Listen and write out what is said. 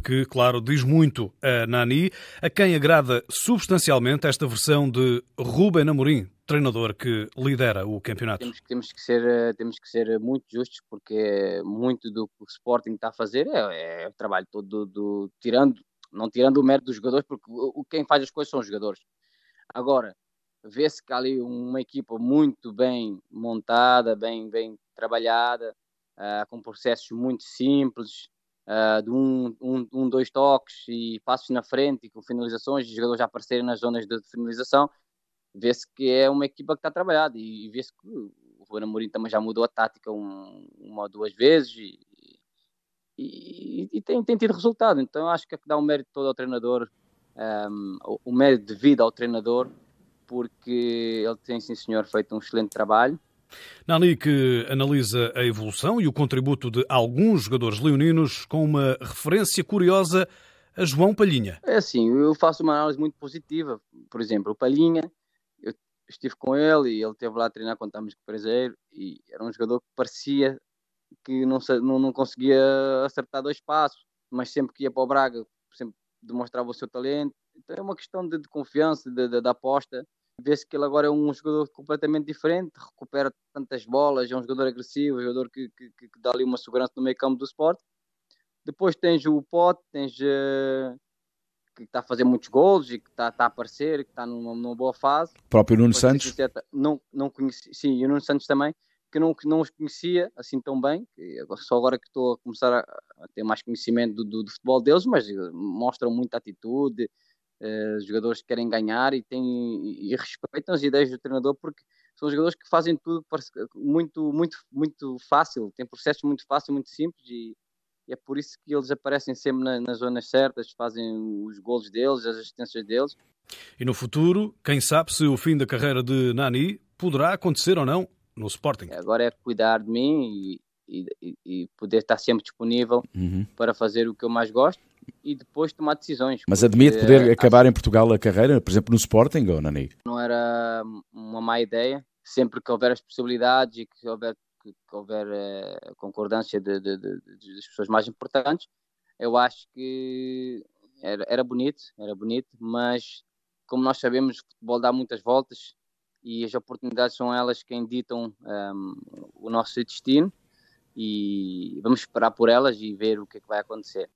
que, claro, diz muito a Nani, a quem agrada substancialmente esta versão de Ruben Amorim, treinador que lidera o campeonato. Temos, temos, que, ser, eh, temos que ser eh, muito justos, porque muito do que o Sporting está a fazer é, é o trabalho todo, do, do, tirando, não tirando o mérito dos jogadores, porque o, quem faz as coisas são os jogadores. Agora, vê-se que há ali uma equipa muito bem montada, bem, bem trabalhada, uh, com processos muito simples, ah, de um, um, um, dois toques e passos na frente e com finalizações, os jogadores já aparecerem nas zonas de finalização, vê-se que é uma equipa que está trabalhada e, e vê-se que o Ruben Amorim também já mudou a tática um, uma ou duas vezes e, e, e tem, tem, tido resultado. Então acho que é que dá o um mérito todo ao treinador, o mérito devido ao treinador, porque ele tem, sim senhor, feito um excelente trabalho Nani que analisa a evolução e o contributo de alguns jogadores leoninos com uma referência curiosa a João Palhinha. É assim, eu faço uma análise muito positiva. Por exemplo, o Palhinha, eu estive com ele e ele esteve lá a treinar quando estávamos com o Perezeiro e era um jogador que parecia que não, não, não conseguia acertar dois passos, mas sempre que ia para o Braga, sempre demonstrava o seu talento. Então é uma questão de, de confiança, da aposta. Vê-se que ele agora é um jogador completamente diferente, recupera tantas bolas, é um jogador agressivo, um jogador que, que, que dá ali uma segurança no meio campo do Sport. Depois tens o Pote, tens uh, que está a fazer muitos gols e que está, tá a aparecer, que está numa, numa boa fase. O próprio Nuno Depois, Santos? Sincero, não, não conheci, sim, e o Nuno Santos também, que não, que não os conhecia assim tão bem, só agora que estou a começar a, a ter mais conhecimento do, do, do futebol deles, mas mostram muita atitude, eh, os jogadores que querem ganhar e, têm, e respeitam as ideias do treinador porque são jogadores que fazem tudo muito, muito, muito fácil, têm processos muito fáceis, muito simples e, e, é por isso que eles aparecem sempre na, nas zonas certas, fazem os gols deles, as assistências deles. E no futuro, quem sabe se o fim da carreira de Nani poderá acontecer ou não no Sporting? É, agora é cuidar de mim e, e, e poder estar sempre disponível uhum. para fazer o que eu mais gosto e depois tomar decisões. Mas admite poder acabar em Portugal a carreira, por exemplo, no Sporting ou na NIC? Não era uma má ideia. Sempre que houver as possibilidades e que houver, que, que houver uh, concordância de, de, de, das pessoas mais importantes, eu acho que era, era bonito, era bonito, mas como nós sabemos, o futebol dá muitas voltas e as oportunidades são elas quem ditam um, ehm, o nosso destino e vamos esperar por elas e ver o que, é que vai acontecer.